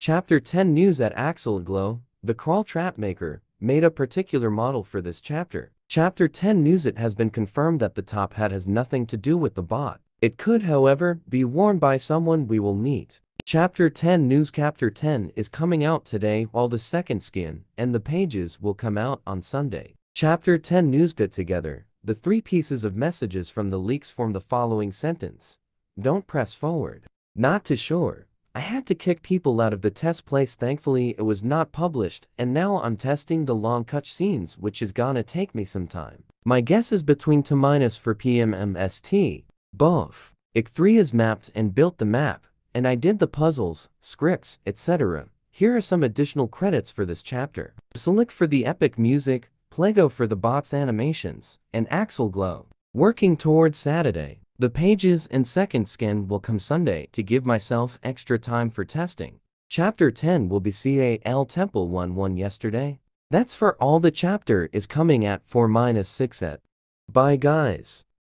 Chapter 10 News at Axel Glow, the crawl trap maker, made a particular model for this chapter. Chapter 10 News It has been confirmed that the top hat has nothing to do with the bot. It could, however, be worn by someone we will meet. Chapter 10 News Chapter 10 is coming out today while the second skin and the pages will come out on Sunday. Chapter 10 News Put together, the three pieces of messages from the leaks form the following sentence. Don't press forward. Not to shore. I had to kick people out of the test place thankfully it was not published and now I'm testing the long cut scenes which is gonna take me some time. My guess is between to minus for PMMST. Both. IC3 has mapped and built the map, and I did the puzzles, scripts, etc. Here are some additional credits for this chapter. Select for the epic music, Plego for the bots animations, and Axel Glow. Working towards Saturday. The pages and second skin will come Sunday to give myself extra time for testing. Chapter 10 will be CAL Temple 1-1 yesterday. That's for all the chapter is coming at 4 minus 6 at. Bye guys.